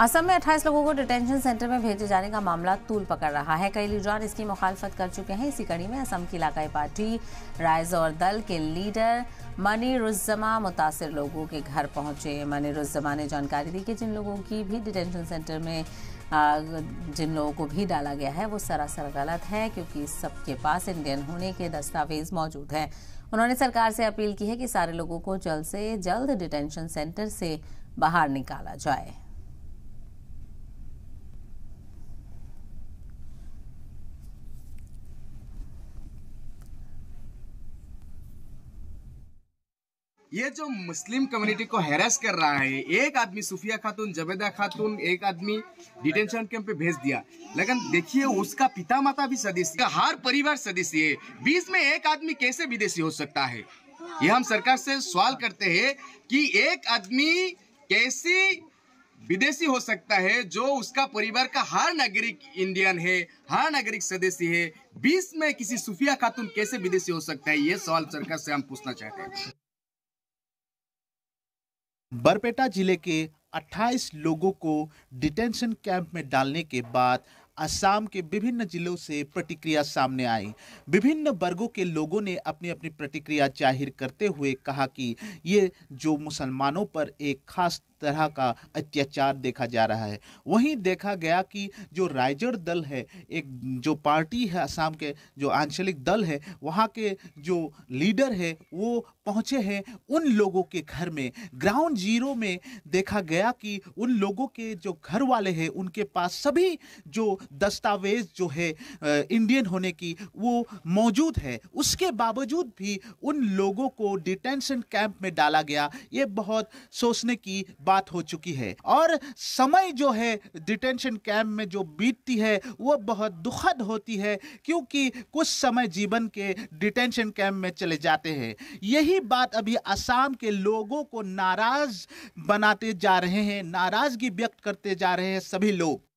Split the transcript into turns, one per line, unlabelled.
असम में 28 लोगों को डिटेंशन सेंटर में भेजे जाने का मामला तूल पकड़ रहा है कई लीडर इसकी मुखालफत कर चुके हैं इसी कड़ी में असम की इलाकाई पार्टी राइज और दल के लीडर मनीरुजमा मुतासर लोगों के घर पहुंचे मनीरुजमा ने जानकारी दी कि जिन लोगों की भी डिटेंशन सेंटर में जिन लोगों को भी डाला गया है वो सरासर गलत है क्योंकि सबके पास इंडियन होने के दस्तावेज मौजूद हैं उन्होंने सरकार से अपील की है कि सारे लोगों को जल्द से जल्द डिटेंशन सेंटर से बाहर निकाला जाए
ये जो मुस्लिम कम्युनिटी को हैरेस कर रहा है एक आदमी सुफिया खातून जबेदा खातून एक आदमी डिटेंशन कैंप पे भेज दिया लेकिन देखिए उसका पिता माता भी सदस्य हर परिवार सदस्य है बीच में एक आदमी कैसे विदेशी हो सकता है ये हम सरकार से सवाल करते हैं कि एक आदमी कैसी विदेशी हो सकता है जो उसका परिवार का हर नागरिक इंडियन है हर नागरिक सदस्य है बीस में किसी सुफिया खातून कैसे विदेशी हो सकता है ये सवाल सरकार से हम पूछना चाहते हैं बरपेटा जिले के 28 लोगों को
डिटेंशन कैंप में डालने के बाद असम के विभिन्न जिलों से प्रतिक्रिया सामने आई विभिन्न वर्गों के लोगों ने अपनी अपनी प्रतिक्रिया जाहिर करते हुए कहा कि ये जो मुसलमानों पर एक खास तरह का अत्याचार देखा जा रहा है वहीं देखा गया कि जो राइजर दल है एक जो पार्टी है असम के जो आंचलिक दल है वहाँ के जो लीडर है वो पहुँचे हैं उन लोगों के घर में ग्राउंड जीरो में देखा गया कि उन लोगों के जो घर वाले हैं उनके पास सभी जो दस्तावेज जो है इंडियन होने की वो मौजूद है उसके बावजूद भी उन लोगों को डिटेंशन कैंप में डाला गया ये बहुत सोचने की बात बात हो चुकी है और समय जो है डिटेंशन कैंप में जो बीतती है वो बहुत दुखद होती है क्योंकि कुछ समय जीवन के डिटेंशन कैंप में चले जाते हैं यही बात अभी असम के लोगों को नाराज बनाते जा रहे हैं नाराजगी व्यक्त करते जा रहे हैं सभी लोग